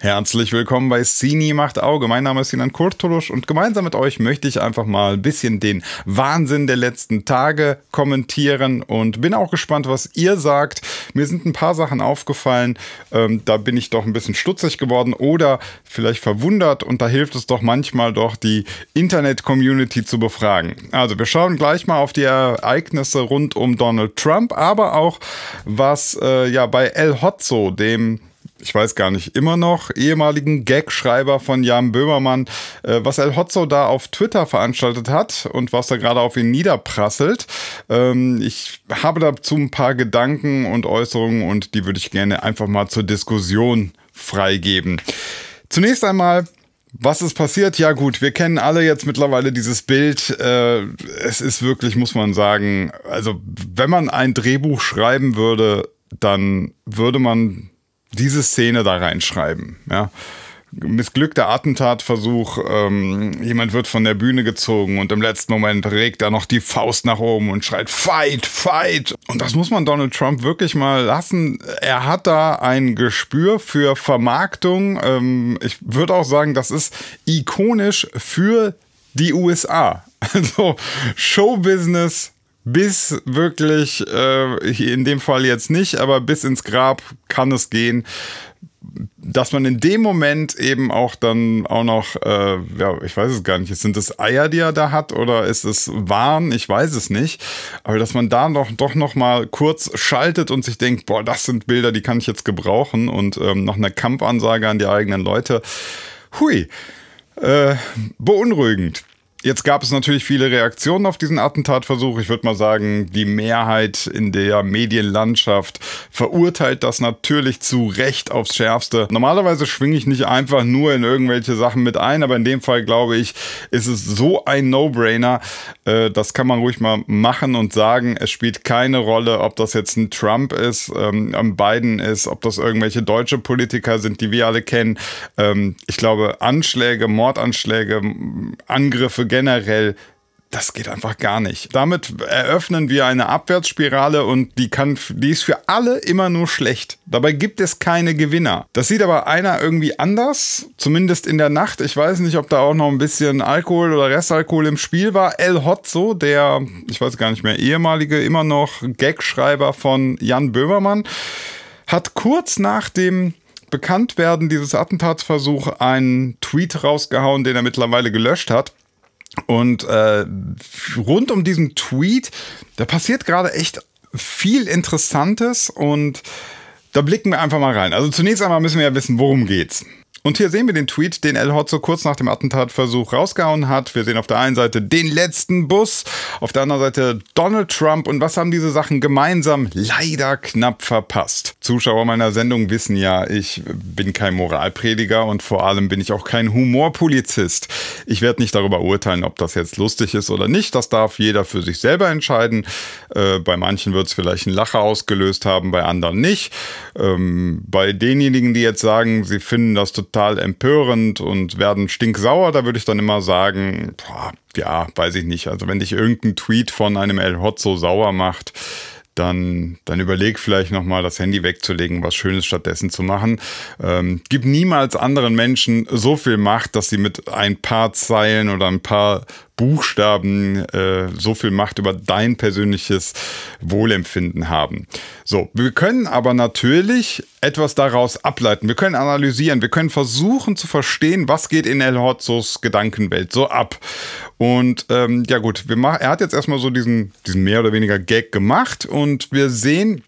Herzlich willkommen bei Sini macht Auge. Mein Name ist Sinan Kurtulusch und gemeinsam mit euch möchte ich einfach mal ein bisschen den Wahnsinn der letzten Tage kommentieren und bin auch gespannt, was ihr sagt. Mir sind ein paar Sachen aufgefallen, ähm, da bin ich doch ein bisschen stutzig geworden oder vielleicht verwundert und da hilft es doch manchmal doch, die Internet-Community zu befragen. Also wir schauen gleich mal auf die Ereignisse rund um Donald Trump, aber auch was äh, ja bei El Hotzo, dem ich weiß gar nicht, immer noch ehemaligen Gag-Schreiber von Jan Böhmermann, äh, was El Hotzo da auf Twitter veranstaltet hat und was da gerade auf ihn niederprasselt. Ähm, ich habe dazu ein paar Gedanken und Äußerungen und die würde ich gerne einfach mal zur Diskussion freigeben. Zunächst einmal was ist passiert? Ja gut, wir kennen alle jetzt mittlerweile dieses Bild. Äh, es ist wirklich, muss man sagen, also wenn man ein Drehbuch schreiben würde, dann würde man diese Szene da reinschreiben. Ja missglückter Attentatversuch, ähm, jemand wird von der Bühne gezogen und im letzten Moment regt er noch die Faust nach oben und schreit Fight, Fight. Und das muss man Donald Trump wirklich mal lassen. Er hat da ein Gespür für Vermarktung. Ähm, ich würde auch sagen, das ist ikonisch für die USA. Also Showbusiness bis wirklich, äh, in dem Fall jetzt nicht, aber bis ins Grab kann es gehen dass man in dem Moment eben auch dann auch noch, äh, ja, ich weiß es gar nicht, sind es Eier, die er da hat oder ist es Wahn? Ich weiß es nicht. Aber dass man da noch, doch noch mal kurz schaltet und sich denkt, boah, das sind Bilder, die kann ich jetzt gebrauchen und ähm, noch eine Kampfansage an die eigenen Leute. Hui, äh, beunruhigend. Jetzt gab es natürlich viele Reaktionen auf diesen Attentatversuch. Ich würde mal sagen, die Mehrheit in der Medienlandschaft verurteilt das natürlich zu Recht aufs Schärfste. Normalerweise schwinge ich nicht einfach nur in irgendwelche Sachen mit ein, aber in dem Fall glaube ich, ist es so ein No-Brainer. Äh, das kann man ruhig mal machen und sagen. Es spielt keine Rolle, ob das jetzt ein Trump ist, ein ähm, Biden ist, ob das irgendwelche deutsche Politiker sind, die wir alle kennen. Ähm, ich glaube, Anschläge, Mordanschläge, Angriffe generell das geht einfach gar nicht. Damit eröffnen wir eine Abwärtsspirale und die, kann, die ist für alle immer nur schlecht. Dabei gibt es keine Gewinner. Das sieht aber einer irgendwie anders, zumindest in der Nacht. Ich weiß nicht, ob da auch noch ein bisschen Alkohol oder Restalkohol im Spiel war. El Hotzo, der, ich weiß gar nicht mehr, ehemalige, immer noch Gagschreiber von Jan Böhmermann, hat kurz nach dem Bekanntwerden dieses Attentatsversuchs einen Tweet rausgehauen, den er mittlerweile gelöscht hat und äh, rund um diesen Tweet, da passiert gerade echt viel Interessantes und da blicken wir einfach mal rein. Also zunächst einmal müssen wir ja wissen, worum geht's. Und hier sehen wir den Tweet, den El Hotzo kurz nach dem Attentatversuch rausgehauen hat. Wir sehen auf der einen Seite den letzten Bus, auf der anderen Seite Donald Trump. Und was haben diese Sachen gemeinsam? Leider knapp verpasst. Zuschauer meiner Sendung wissen ja, ich bin kein Moralprediger und vor allem bin ich auch kein Humorpolizist. Ich werde nicht darüber urteilen, ob das jetzt lustig ist oder nicht. Das darf jeder für sich selber entscheiden. Äh, bei manchen wird es vielleicht ein Lacher ausgelöst haben, bei anderen nicht. Ähm, bei denjenigen, die jetzt sagen, sie finden das total empörend und werden stinksauer, da würde ich dann immer sagen, boah, ja, weiß ich nicht. Also wenn dich irgendein Tweet von einem El Hotzo sauer macht, dann, dann überleg vielleicht nochmal das Handy wegzulegen, was Schönes stattdessen zu machen. Ähm, gib niemals anderen Menschen so viel Macht, dass sie mit ein paar Zeilen oder ein paar Buchstaben äh, so viel Macht über dein persönliches Wohlempfinden haben. So, wir können aber natürlich etwas daraus ableiten. Wir können analysieren, wir können versuchen zu verstehen, was geht in El Hotzos Gedankenwelt so ab. Und ähm, ja gut, wir mach, er hat jetzt erstmal so diesen, diesen mehr oder weniger Gag gemacht und wir sehen,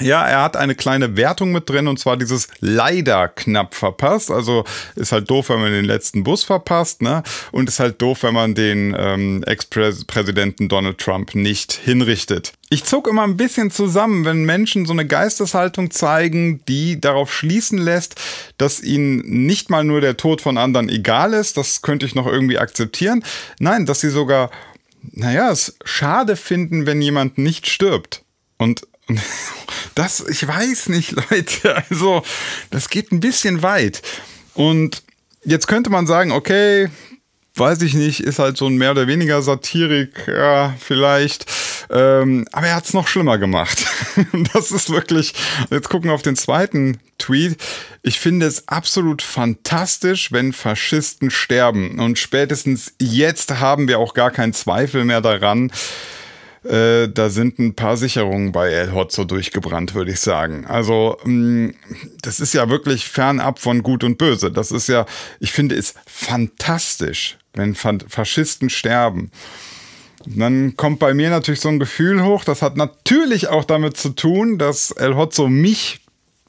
ja, er hat eine kleine Wertung mit drin und zwar dieses leider knapp verpasst. Also ist halt doof, wenn man den letzten Bus verpasst, ne? Und ist halt doof, wenn man den ähm, Ex-Präsidenten Donald Trump nicht hinrichtet. Ich zog immer ein bisschen zusammen, wenn Menschen so eine Geisteshaltung zeigen, die darauf schließen lässt, dass ihnen nicht mal nur der Tod von anderen egal ist, das könnte ich noch irgendwie akzeptieren. Nein, dass sie sogar, naja, es schade finden, wenn jemand nicht stirbt. Und und das, ich weiß nicht, Leute. Also, das geht ein bisschen weit. Und jetzt könnte man sagen, okay, weiß ich nicht, ist halt so ein mehr oder weniger Satirik, ja, vielleicht. Ähm, aber er hat es noch schlimmer gemacht. das ist wirklich, jetzt gucken wir auf den zweiten Tweet. Ich finde es absolut fantastisch, wenn Faschisten sterben. Und spätestens jetzt haben wir auch gar keinen Zweifel mehr daran, äh, da sind ein paar Sicherungen bei El Hotzo durchgebrannt, würde ich sagen. Also, mm, das ist ja wirklich fernab von Gut und Böse. Das ist ja, ich finde es fantastisch, wenn Faschisten sterben. dann kommt bei mir natürlich so ein Gefühl hoch, das hat natürlich auch damit zu tun, dass El Hotzo mich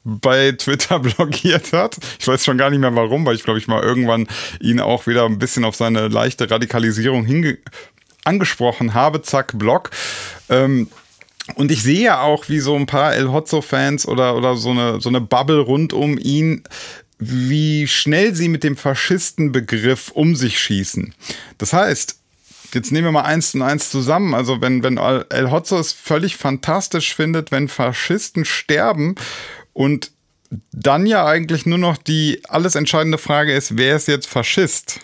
bei Twitter blockiert hat. Ich weiß schon gar nicht mehr warum, weil ich glaube ich mal irgendwann ihn auch wieder ein bisschen auf seine leichte Radikalisierung hinge angesprochen habe, zack, Block. Ähm, und ich sehe ja auch, wie so ein paar El Hotzo-Fans oder, oder so, eine, so eine Bubble rund um ihn, wie schnell sie mit dem Faschistenbegriff um sich schießen. Das heißt, jetzt nehmen wir mal eins und eins zusammen. Also, wenn, wenn El Hotzo es völlig fantastisch findet, wenn Faschisten sterben und dann ja eigentlich nur noch die alles entscheidende Frage ist, wer ist jetzt Faschist?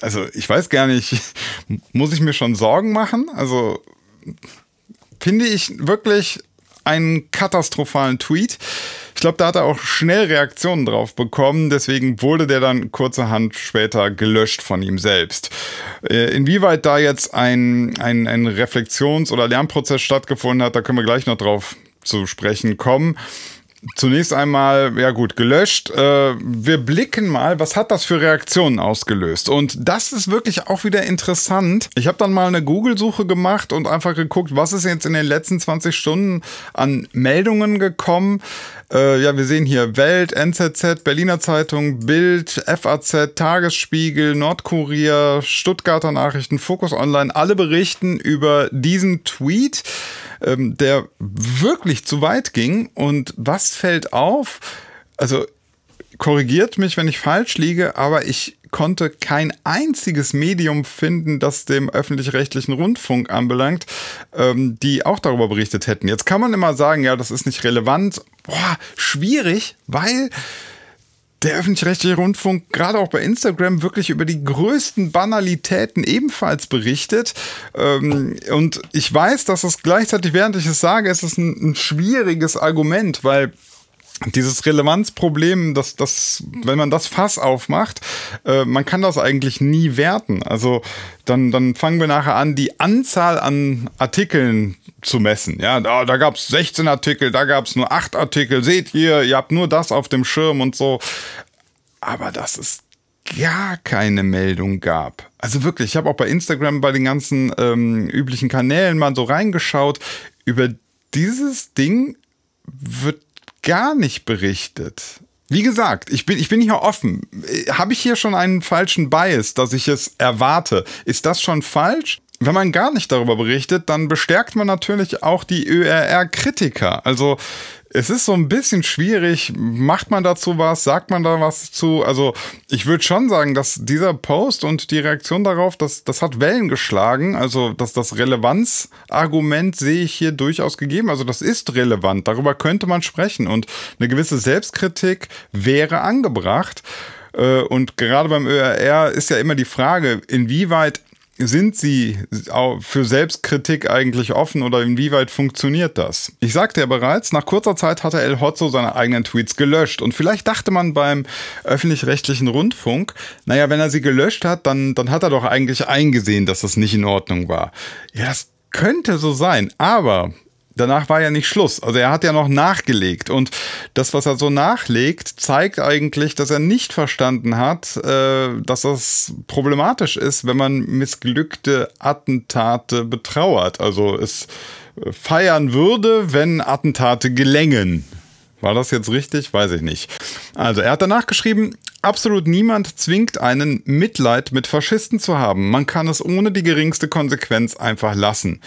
also ich weiß gar nicht, muss ich mir schon Sorgen machen? Also finde ich wirklich einen katastrophalen Tweet. Ich glaube, da hat er auch schnell Reaktionen drauf bekommen, deswegen wurde der dann kurzerhand später gelöscht von ihm selbst. Äh, inwieweit da jetzt ein, ein, ein Reflexions- oder Lernprozess stattgefunden hat, da können wir gleich noch drauf zu sprechen kommen. Zunächst einmal, ja gut, gelöscht. Äh, wir blicken mal, was hat das für Reaktionen ausgelöst? Und das ist wirklich auch wieder interessant. Ich habe dann mal eine Google-Suche gemacht und einfach geguckt, was ist jetzt in den letzten 20 Stunden an Meldungen gekommen. Äh, ja, wir sehen hier Welt, NZZ, Berliner Zeitung, Bild, FAZ, Tagesspiegel, Nordkurier, Stuttgarter Nachrichten, Focus Online. Alle berichten über diesen Tweet ähm, der wirklich zu weit ging. Und was fällt auf? Also korrigiert mich, wenn ich falsch liege, aber ich konnte kein einziges Medium finden, das dem öffentlich-rechtlichen Rundfunk anbelangt, ähm, die auch darüber berichtet hätten. Jetzt kann man immer sagen, ja, das ist nicht relevant. Boah, schwierig, weil der öffentlich-rechtliche Rundfunk gerade auch bei Instagram wirklich über die größten Banalitäten ebenfalls berichtet. Ähm, und ich weiß, dass es gleichzeitig, während ich es sage, ist es ein, ein schwieriges Argument, weil dieses Relevanzproblem, dass das, wenn man das Fass aufmacht, äh, man kann das eigentlich nie werten. Also dann, dann fangen wir nachher an, die Anzahl an Artikeln zu messen. Ja, da, da gab es 16 Artikel, da gab es nur 8 Artikel. Seht ihr, ihr habt nur das auf dem Schirm und so. Aber das ist gar keine Meldung gab. Also wirklich, ich habe auch bei Instagram, bei den ganzen ähm, üblichen Kanälen mal so reingeschaut. Über dieses Ding wird gar nicht berichtet. Wie gesagt, ich bin, ich bin hier offen. Habe ich hier schon einen falschen Bias, dass ich es erwarte? Ist das schon falsch? Wenn man gar nicht darüber berichtet, dann bestärkt man natürlich auch die ÖRR-Kritiker. Also es ist so ein bisschen schwierig. Macht man dazu was? Sagt man da was zu? Also, ich würde schon sagen, dass dieser Post und die Reaktion darauf, das, das hat Wellen geschlagen. Also, dass das Relevanzargument sehe ich hier durchaus gegeben. Also, das ist relevant. Darüber könnte man sprechen. Und eine gewisse Selbstkritik wäre angebracht. Äh, und gerade beim ÖRR ist ja immer die Frage, inwieweit sind Sie für Selbstkritik eigentlich offen oder inwieweit funktioniert das? Ich sagte ja bereits, nach kurzer Zeit hatte El Hotzo seine eigenen Tweets gelöscht und vielleicht dachte man beim öffentlich-rechtlichen Rundfunk, naja, wenn er sie gelöscht hat, dann, dann hat er doch eigentlich eingesehen, dass das nicht in Ordnung war. Ja, das könnte so sein, aber danach war ja nicht Schluss. Also er hat ja noch nachgelegt. Und das, was er so nachlegt, zeigt eigentlich, dass er nicht verstanden hat, äh, dass das problematisch ist, wenn man missglückte Attentate betrauert. Also es feiern würde, wenn Attentate gelängen. War das jetzt richtig? Weiß ich nicht. Also er hat danach geschrieben, absolut niemand zwingt einen, Mitleid mit Faschisten zu haben. Man kann es ohne die geringste Konsequenz einfach lassen.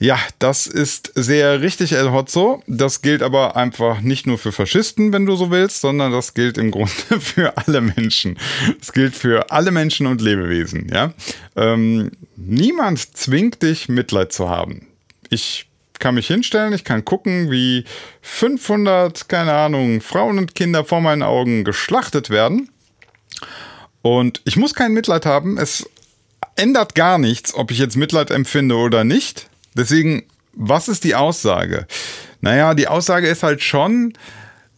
Ja, das ist sehr richtig, El Hotzo. Das gilt aber einfach nicht nur für Faschisten, wenn du so willst, sondern das gilt im Grunde für alle Menschen. Es gilt für alle Menschen und Lebewesen. Ja? Ähm, niemand zwingt dich, Mitleid zu haben. Ich kann mich hinstellen, ich kann gucken, wie 500, keine Ahnung, Frauen und Kinder vor meinen Augen geschlachtet werden. Und ich muss kein Mitleid haben. Es ändert gar nichts, ob ich jetzt Mitleid empfinde oder nicht. Deswegen, was ist die Aussage? Naja, die Aussage ist halt schon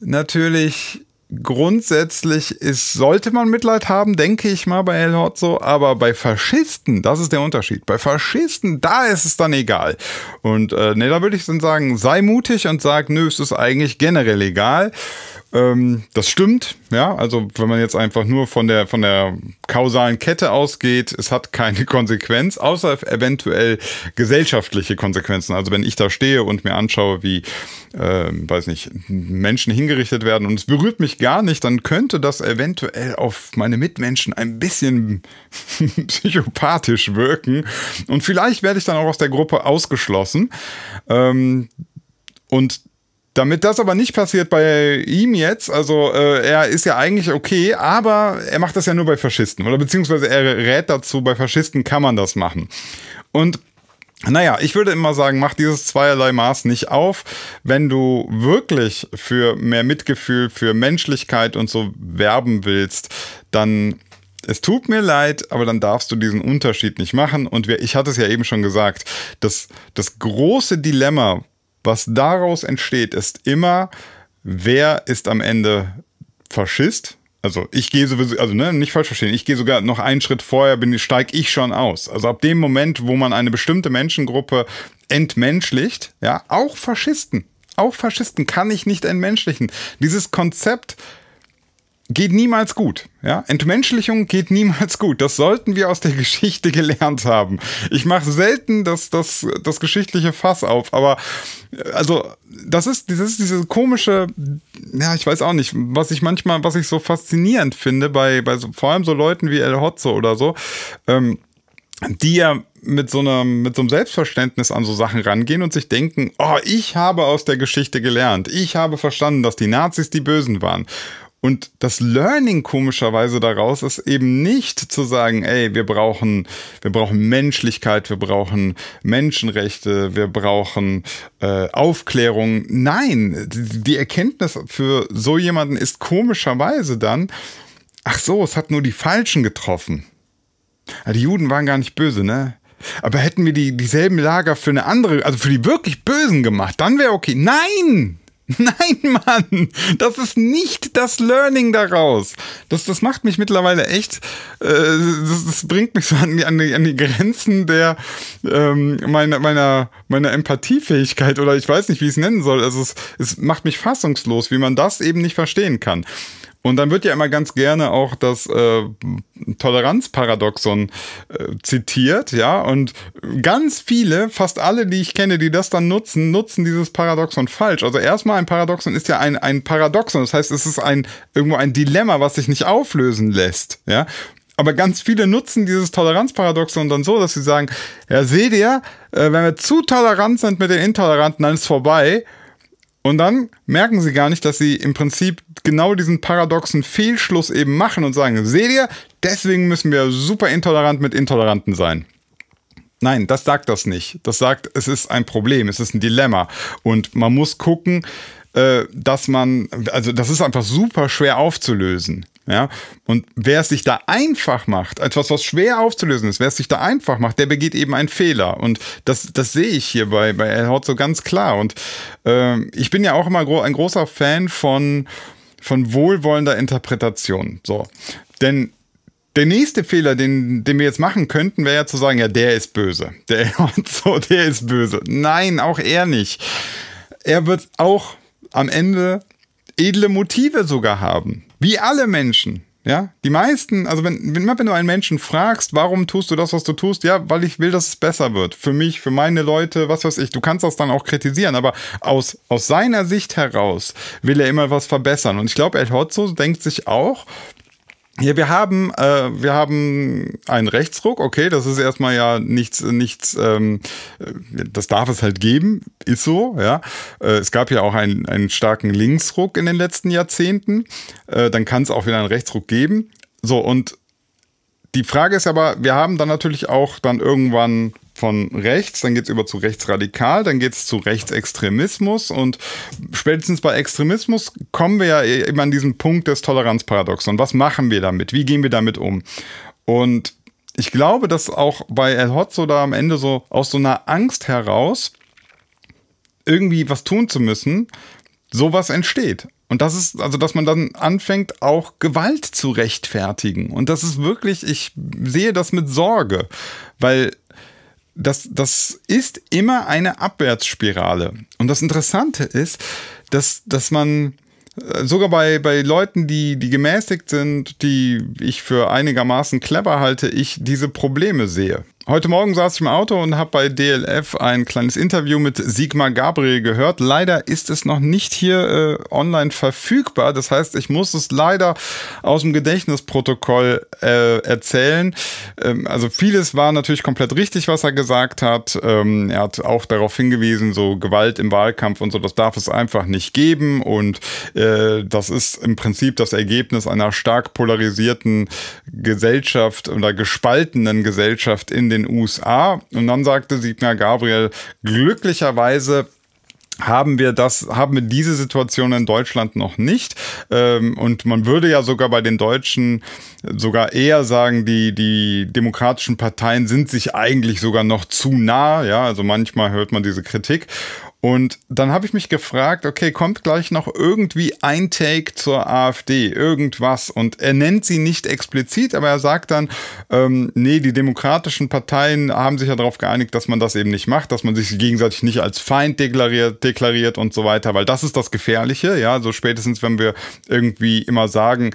natürlich grundsätzlich ist, sollte man Mitleid haben, denke ich mal bei El Hotzo, aber bei Faschisten, das ist der Unterschied. Bei Faschisten, da ist es dann egal. Und äh, ne, da würde ich dann sagen, sei mutig und sag, nö, es ist eigentlich generell egal. Ähm, das stimmt, ja. Also wenn man jetzt einfach nur von der von der kausalen Kette ausgeht, es hat keine Konsequenz, außer eventuell gesellschaftliche Konsequenzen. Also wenn ich da stehe und mir anschaue, wie, äh, weiß nicht, Menschen hingerichtet werden und es berührt mich gar nicht, dann könnte das eventuell auf meine Mitmenschen ein bisschen psychopathisch wirken. Und vielleicht werde ich dann auch aus der Gruppe ausgeschlossen. Ähm, und damit das aber nicht passiert bei ihm jetzt, also äh, er ist ja eigentlich okay, aber er macht das ja nur bei Faschisten oder beziehungsweise er rät dazu, bei Faschisten kann man das machen. Und naja, ich würde immer sagen, mach dieses zweierlei Maß nicht auf. Wenn du wirklich für mehr Mitgefühl, für Menschlichkeit und so werben willst, dann es tut mir leid, aber dann darfst du diesen Unterschied nicht machen. Und wir, ich hatte es ja eben schon gesagt, das, das große Dilemma was daraus entsteht, ist immer, wer ist am Ende Faschist? Also ich gehe sowieso, also ne, nicht falsch verstehen, ich gehe sogar noch einen Schritt vorher, bin, steige ich schon aus. Also ab dem Moment, wo man eine bestimmte Menschengruppe entmenschlicht, ja, auch Faschisten, auch Faschisten kann ich nicht entmenschlichen. Dieses Konzept geht niemals gut. Ja? Entmenschlichung geht niemals gut. Das sollten wir aus der Geschichte gelernt haben. Ich mache selten das, das, das geschichtliche Fass auf, aber äh, also das ist, das ist diese komische, ja, ich weiß auch nicht, was ich manchmal, was ich so faszinierend finde, bei, bei so, vor allem so Leuten wie El Hotzo oder so, ähm, die ja mit so, einem, mit so einem Selbstverständnis an so Sachen rangehen und sich denken, oh, ich habe aus der Geschichte gelernt. Ich habe verstanden, dass die Nazis die Bösen waren. Und das Learning komischerweise daraus ist eben nicht zu sagen, ey, wir brauchen, wir brauchen Menschlichkeit, wir brauchen Menschenrechte, wir brauchen äh, Aufklärung. Nein, die Erkenntnis für so jemanden ist komischerweise dann, ach so, es hat nur die Falschen getroffen. Ah, die Juden waren gar nicht böse, ne? Aber hätten wir die, dieselben Lager für eine andere, also für die wirklich Bösen gemacht, dann wäre okay. Nein! Nein, Mann, das ist nicht das Learning daraus. Das, das macht mich mittlerweile echt, äh, das, das bringt mich so an die, an die, an die Grenzen der ähm, meiner, meiner, meiner Empathiefähigkeit oder ich weiß nicht, wie ich es nennen soll. Also es, es macht mich fassungslos, wie man das eben nicht verstehen kann. Und dann wird ja immer ganz gerne auch das äh, Toleranzparadoxon äh, zitiert, ja. Und ganz viele, fast alle, die ich kenne, die das dann nutzen, nutzen dieses Paradoxon falsch. Also erstmal ein Paradoxon ist ja ein, ein Paradoxon. Das heißt, es ist ein irgendwo ein Dilemma, was sich nicht auflösen lässt, ja. Aber ganz viele nutzen dieses Toleranzparadoxon dann so, dass sie sagen, ja, seht ihr, äh, wenn wir zu tolerant sind mit den Intoleranten, dann ist es vorbei. Und dann merken sie gar nicht, dass sie im Prinzip genau diesen paradoxen Fehlschluss eben machen und sagen, seht ihr, deswegen müssen wir super intolerant mit Intoleranten sein. Nein, das sagt das nicht. Das sagt, es ist ein Problem, es ist ein Dilemma. Und man muss gucken, äh, dass man, also das ist einfach super schwer aufzulösen. Ja? Und wer es sich da einfach macht, etwas, was schwer aufzulösen ist, wer es sich da einfach macht, der begeht eben einen Fehler. Und das, das sehe ich hier bei, bei Herr Hort so ganz klar. Und äh, ich bin ja auch immer gro ein großer Fan von von wohlwollender Interpretation. So. Denn der nächste Fehler, den, den wir jetzt machen könnten, wäre ja zu sagen, ja, der ist böse. Der so, der ist böse. Nein, auch er nicht. Er wird auch am Ende edle Motive sogar haben. Wie alle Menschen. Ja, die meisten, also wenn, wenn, wenn du einen Menschen fragst, warum tust du das, was du tust, ja, weil ich will, dass es besser wird. Für mich, für meine Leute, was weiß ich. Du kannst das dann auch kritisieren, aber aus, aus seiner Sicht heraus will er immer was verbessern. Und ich glaube, El Hotzo denkt sich auch, ja, wir haben, äh, wir haben einen Rechtsruck, okay, das ist erstmal ja nichts, nichts, ähm, äh, das darf es halt geben, ist so, ja. Äh, es gab ja auch einen, einen starken Linksruck in den letzten Jahrzehnten, äh, dann kann es auch wieder einen Rechtsruck geben. So, und die Frage ist aber, wir haben dann natürlich auch dann irgendwann von rechts, dann geht es über zu rechtsradikal, dann geht es zu Rechtsextremismus und spätestens bei Extremismus kommen wir ja e, eben an diesen Punkt des Und Was machen wir damit? Wie gehen wir damit um? Und ich glaube, dass auch bei El Hotzo da am Ende so aus so einer Angst heraus irgendwie was tun zu müssen, sowas entsteht. Und das ist, also, dass man dann anfängt, auch Gewalt zu rechtfertigen. Und das ist wirklich, ich sehe das mit Sorge, weil das, das ist immer eine Abwärtsspirale. Und das Interessante ist, dass, dass man äh, sogar bei, bei Leuten, die, die gemäßigt sind, die ich für einigermaßen clever halte, ich diese Probleme sehe. Heute Morgen saß ich im Auto und habe bei DLF ein kleines Interview mit Sigmar Gabriel gehört. Leider ist es noch nicht hier äh, online verfügbar. Das heißt, ich muss es leider aus dem Gedächtnisprotokoll äh, erzählen. Ähm, also vieles war natürlich komplett richtig, was er gesagt hat. Ähm, er hat auch darauf hingewiesen, so Gewalt im Wahlkampf und so, das darf es einfach nicht geben. Und äh, das ist im Prinzip das Ergebnis einer stark polarisierten Gesellschaft oder gespaltenen Gesellschaft in den den USA. Und dann sagte Signa Gabriel, glücklicherweise haben wir das, haben wir diese Situation in Deutschland noch nicht. Ähm, und man würde ja sogar bei den Deutschen sogar eher sagen, die, die demokratischen Parteien sind sich eigentlich sogar noch zu nah. Ja, also manchmal hört man diese Kritik. Und dann habe ich mich gefragt, okay, kommt gleich noch irgendwie ein Take zur AfD, irgendwas. Und er nennt sie nicht explizit, aber er sagt dann, ähm, nee, die demokratischen Parteien haben sich ja darauf geeinigt, dass man das eben nicht macht, dass man sich gegenseitig nicht als Feind deklariert, deklariert und so weiter, weil das ist das Gefährliche, ja, so spätestens, wenn wir irgendwie immer sagen,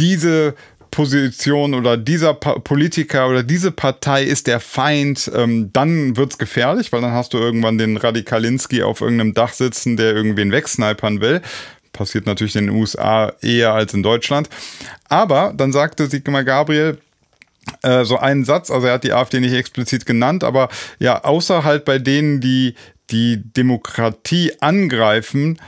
diese Position oder dieser pa Politiker oder diese Partei ist der Feind, ähm, dann es gefährlich, weil dann hast du irgendwann den Radikalinski auf irgendeinem Dach sitzen, der irgendwen wegsnipern will. Passiert natürlich in den USA eher als in Deutschland. Aber dann sagte Sigmar Gabriel, äh, so einen Satz, also er hat die AfD nicht explizit genannt, aber ja, außer halt bei denen, die die Demokratie angreifen,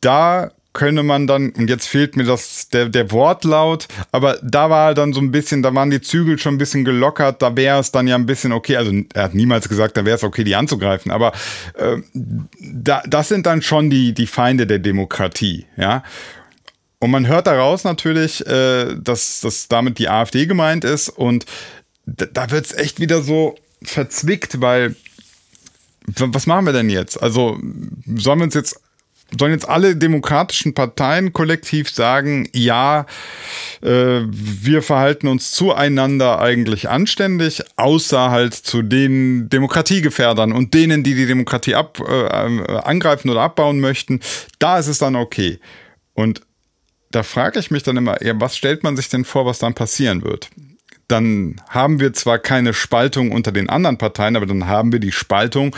da könne man dann, und jetzt fehlt mir das, der, der Wortlaut, aber da war dann so ein bisschen, da waren die Zügel schon ein bisschen gelockert, da wäre es dann ja ein bisschen okay, also er hat niemals gesagt, da wäre es okay, die anzugreifen, aber äh, da, das sind dann schon die, die Feinde der Demokratie, ja. Und man hört daraus natürlich, äh, dass, dass damit die AfD gemeint ist und da, da wird es echt wieder so verzwickt, weil was machen wir denn jetzt? Also sollen wir uns jetzt sollen jetzt alle demokratischen Parteien kollektiv sagen, ja, äh, wir verhalten uns zueinander eigentlich anständig, außer halt zu den Demokratiegefährdern und denen, die die Demokratie ab, äh, äh, angreifen oder abbauen möchten, da ist es dann okay. Und da frage ich mich dann immer, ja, was stellt man sich denn vor, was dann passieren wird? Dann haben wir zwar keine Spaltung unter den anderen Parteien, aber dann haben wir die Spaltung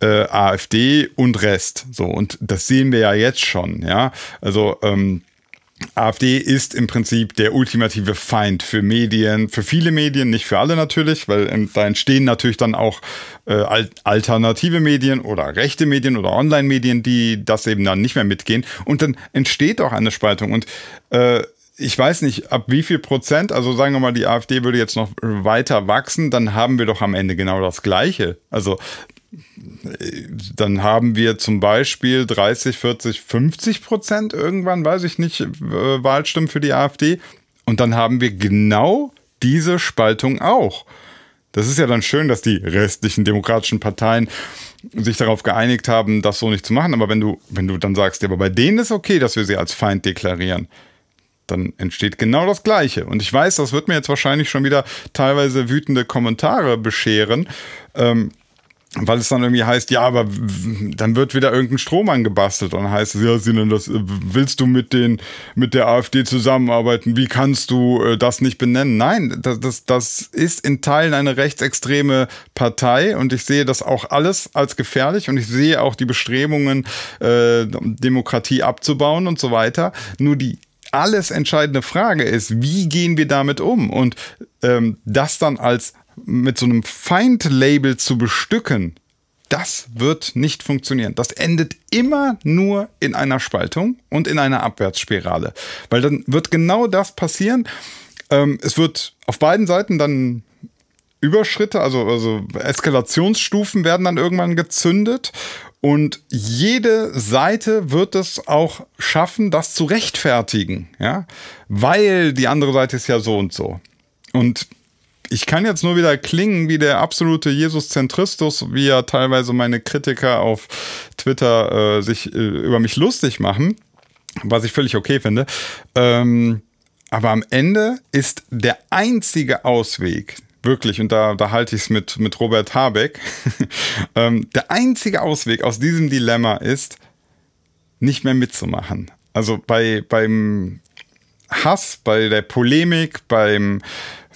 äh, AfD und Rest. So, und das sehen wir ja jetzt schon, ja. Also, ähm, AfD ist im Prinzip der ultimative Feind für Medien, für viele Medien, nicht für alle natürlich, weil ähm, da entstehen natürlich dann auch äh, alternative Medien oder rechte Medien oder Online-Medien, die das eben dann nicht mehr mitgehen. Und dann entsteht auch eine Spaltung. Und äh, ich weiß nicht, ab wie viel Prozent, also sagen wir mal, die AfD würde jetzt noch weiter wachsen, dann haben wir doch am Ende genau das Gleiche. Also dann haben wir zum Beispiel 30, 40, 50 Prozent irgendwann, weiß ich nicht, äh, Wahlstimmen für die AfD. Und dann haben wir genau diese Spaltung auch. Das ist ja dann schön, dass die restlichen demokratischen Parteien sich darauf geeinigt haben, das so nicht zu machen. Aber wenn du, wenn du dann sagst, ja, aber bei denen ist okay, dass wir sie als Feind deklarieren, dann entsteht genau das Gleiche. Und ich weiß, das wird mir jetzt wahrscheinlich schon wieder teilweise wütende Kommentare bescheren. Ähm, weil es dann irgendwie heißt, ja, aber dann wird wieder irgendein Strom angebastelt. und heißt es, ja, Sinan, das äh, willst du mit den mit der AfD zusammenarbeiten? Wie kannst du äh, das nicht benennen? Nein, das, das, das ist in Teilen eine rechtsextreme Partei und ich sehe das auch alles als gefährlich und ich sehe auch die Bestrebungen, äh, Demokratie abzubauen und so weiter. Nur die alles entscheidende Frage ist, wie gehen wir damit um? Und ähm, das dann als mit so einem Feindlabel zu bestücken, das wird nicht funktionieren. Das endet immer nur in einer Spaltung und in einer Abwärtsspirale. Weil dann wird genau das passieren. Ähm, es wird auf beiden Seiten dann Überschritte, also, also Eskalationsstufen werden dann irgendwann gezündet. Und jede Seite wird es auch schaffen, das zu rechtfertigen, ja, weil die andere Seite ist ja so und so. Und ich kann jetzt nur wieder klingen wie der absolute Jesus-Zentristus, wie ja teilweise meine Kritiker auf Twitter äh, sich äh, über mich lustig machen, was ich völlig okay finde. Ähm, aber am Ende ist der einzige Ausweg, wirklich, und da, da halte ich es mit, mit Robert Habeck, ähm, der einzige Ausweg aus diesem Dilemma ist, nicht mehr mitzumachen. Also bei, beim Hass, bei der Polemik, beim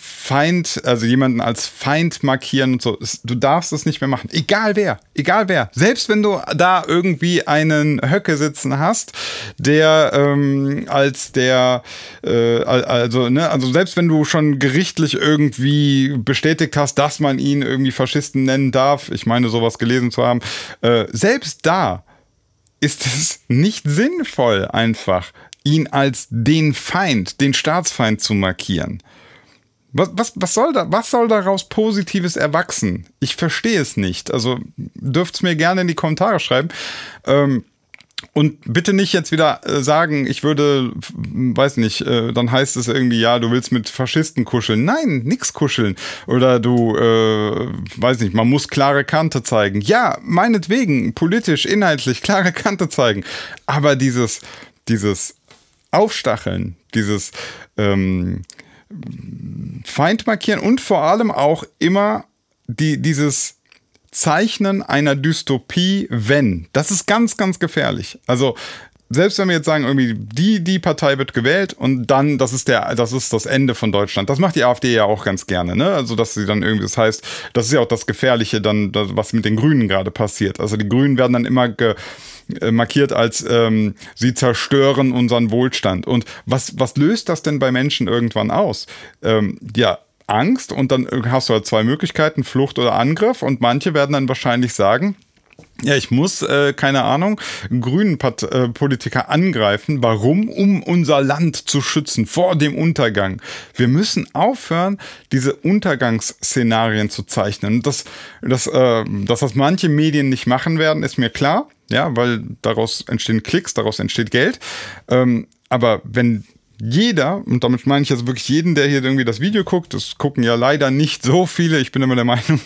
Feind, also jemanden als Feind markieren und so. Du darfst es nicht mehr machen. Egal wer, egal wer. Selbst wenn du da irgendwie einen Höcke sitzen hast, der ähm, als der, äh, also, ne, also selbst wenn du schon gerichtlich irgendwie bestätigt hast, dass man ihn irgendwie Faschisten nennen darf, ich meine sowas gelesen zu haben, äh, selbst da ist es nicht sinnvoll einfach, ihn als den Feind, den Staatsfeind zu markieren. Was, was, was, soll da, was soll daraus Positives erwachsen? Ich verstehe es nicht. Also dürft es mir gerne in die Kommentare schreiben. Ähm, und bitte nicht jetzt wieder äh, sagen, ich würde, weiß nicht, äh, dann heißt es irgendwie, ja, du willst mit Faschisten kuscheln. Nein, nichts kuscheln. Oder du, äh, weiß nicht, man muss klare Kante zeigen. Ja, meinetwegen, politisch, inhaltlich klare Kante zeigen. Aber dieses, dieses Aufstacheln, dieses, ähm, Feind markieren und vor allem auch immer die, dieses Zeichnen einer Dystopie, wenn. Das ist ganz, ganz gefährlich. Also selbst wenn wir jetzt sagen, irgendwie die, die Partei wird gewählt und dann, das ist der, das ist das Ende von Deutschland. Das macht die AfD ja auch ganz gerne, ne? Also, dass sie dann irgendwie, das heißt, das ist ja auch das Gefährliche dann, was mit den Grünen gerade passiert. Also die Grünen werden dann immer ge äh, markiert als ähm, sie zerstören unseren Wohlstand. Und was, was löst das denn bei Menschen irgendwann aus? Ähm, ja, Angst und dann äh, hast du halt zwei Möglichkeiten, Flucht oder Angriff. Und manche werden dann wahrscheinlich sagen, ja, ich muss, äh, keine Ahnung, grünen Pat äh, Politiker angreifen. Warum? Um unser Land zu schützen vor dem Untergang. Wir müssen aufhören, diese Untergangsszenarien zu zeichnen. Das, das, äh, dass das manche Medien nicht machen werden, ist mir klar ja, weil daraus entstehen Klicks, daraus entsteht Geld. Ähm, aber wenn jeder, und damit meine ich jetzt also wirklich jeden, der hier irgendwie das Video guckt, das gucken ja leider nicht so viele, ich bin immer der Meinung,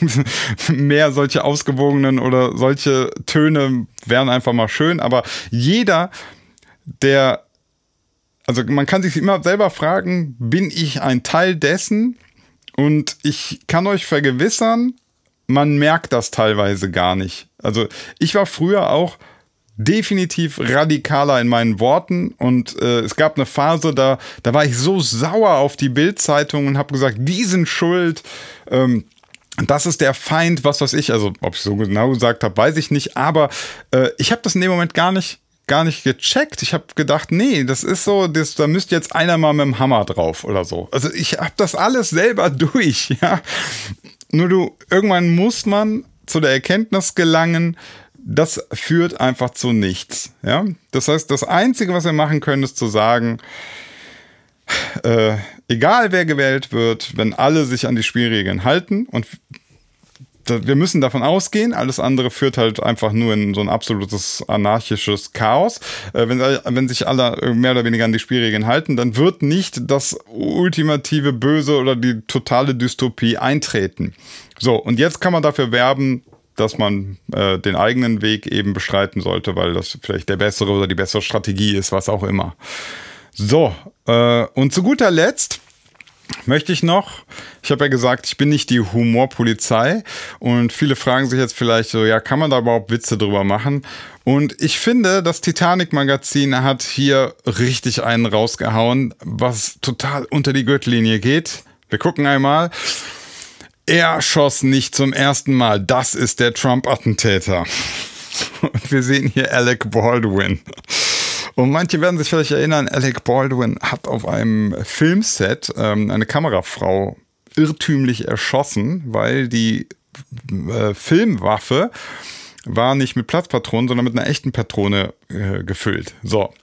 mehr solche ausgewogenen oder solche Töne wären einfach mal schön, aber jeder, der, also man kann sich immer selber fragen, bin ich ein Teil dessen? Und ich kann euch vergewissern, man merkt das teilweise gar nicht. Also ich war früher auch definitiv radikaler in meinen Worten und äh, es gab eine Phase, da, da war ich so sauer auf die Bildzeitung und habe gesagt, die sind schuld. Ähm, das ist der Feind, was weiß ich. Also, ob ich so genau gesagt habe, weiß ich nicht. Aber äh, ich habe das in dem Moment gar nicht, gar nicht gecheckt. Ich habe gedacht, nee, das ist so, das, da müsste jetzt einer mal mit dem Hammer drauf oder so. Also, ich habe das alles selber durch, ja. Nur du, irgendwann muss man zu der Erkenntnis gelangen, das führt einfach zu nichts. Ja? Das heißt, das Einzige, was wir machen können, ist zu sagen, äh, egal wer gewählt wird, wenn alle sich an die Spielregeln halten und wir müssen davon ausgehen, alles andere führt halt einfach nur in so ein absolutes anarchisches Chaos. Äh, wenn, wenn sich alle mehr oder weniger an die Spielregeln halten, dann wird nicht das ultimative Böse oder die totale Dystopie eintreten. So, und jetzt kann man dafür werben, dass man äh, den eigenen Weg eben bestreiten sollte, weil das vielleicht der bessere oder die bessere Strategie ist, was auch immer. So, äh, und zu guter Letzt möchte ich noch. Ich habe ja gesagt, ich bin nicht die Humorpolizei und viele fragen sich jetzt vielleicht so, ja, kann man da überhaupt Witze drüber machen? Und ich finde, das Titanic Magazin hat hier richtig einen rausgehauen, was total unter die Gürtellinie geht. Wir gucken einmal. Er schoss nicht zum ersten Mal. Das ist der Trump-Attentäter. Und wir sehen hier Alec Baldwin. Und manche werden sich vielleicht erinnern, Alec Baldwin hat auf einem Filmset ähm, eine Kamerafrau irrtümlich erschossen, weil die äh, Filmwaffe war nicht mit Platzpatronen, sondern mit einer echten Patrone äh, gefüllt. So.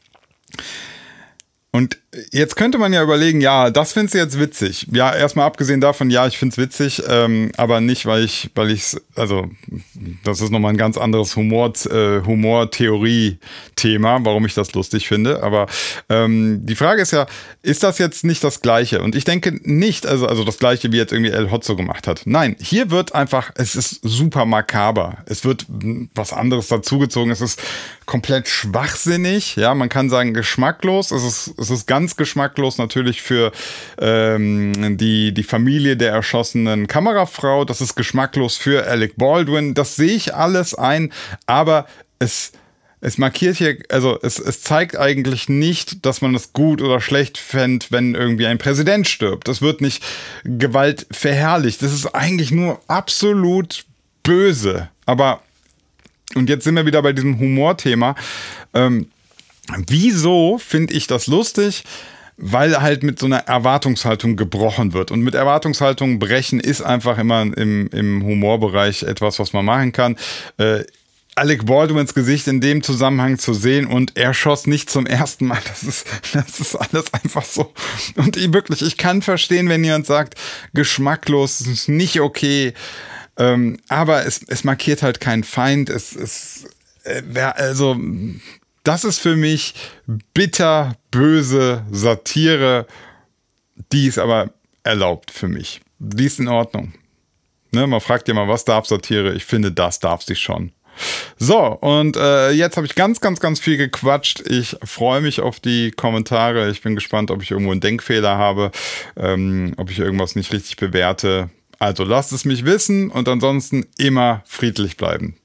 Und Jetzt könnte man ja überlegen, ja, das findest du jetzt witzig. Ja, erstmal abgesehen davon, ja, ich find's witzig, ähm, aber nicht, weil ich, weil ich's, also das ist nochmal ein ganz anderes Humor, äh, humor thema warum ich das lustig finde. Aber ähm, die Frage ist ja, ist das jetzt nicht das Gleiche? Und ich denke nicht, also, also das Gleiche, wie jetzt irgendwie El Hotzo gemacht hat. Nein, hier wird einfach, es ist super makaber. Es wird was anderes dazugezogen. Es ist komplett schwachsinnig. Ja, man kann sagen, geschmacklos. Es ist, es ist ganz ganz geschmacklos natürlich für ähm, die, die Familie der erschossenen Kamerafrau. Das ist geschmacklos für Alec Baldwin. Das sehe ich alles ein, aber es es markiert hier, also es, es, zeigt eigentlich nicht, dass man es gut oder schlecht fände, wenn irgendwie ein Präsident stirbt. Das wird nicht Gewalt verherrlicht. Das ist eigentlich nur absolut böse. Aber, und jetzt sind wir wieder bei diesem Humorthema. Ähm, Wieso finde ich das lustig? Weil halt mit so einer Erwartungshaltung gebrochen wird. Und mit Erwartungshaltung brechen ist einfach immer im, im Humorbereich etwas, was man machen kann. Äh, Alec Baldwins Gesicht in dem Zusammenhang zu sehen und er schoss nicht zum ersten Mal. Das ist, das ist alles einfach so. Und ich wirklich, ich kann verstehen, wenn jemand sagt, geschmacklos, das ist nicht okay. Ähm, aber es, es markiert halt keinen Feind. Es, es, äh, also, das ist für mich bitterböse Satire. Die ist aber erlaubt für mich. Die ist in Ordnung. Ne, man fragt ja mal, was darf Satire? Ich finde, das darf sie schon. So, und äh, jetzt habe ich ganz, ganz, ganz viel gequatscht. Ich freue mich auf die Kommentare. Ich bin gespannt, ob ich irgendwo einen Denkfehler habe, ähm, ob ich irgendwas nicht richtig bewerte. Also lasst es mich wissen und ansonsten immer friedlich bleiben.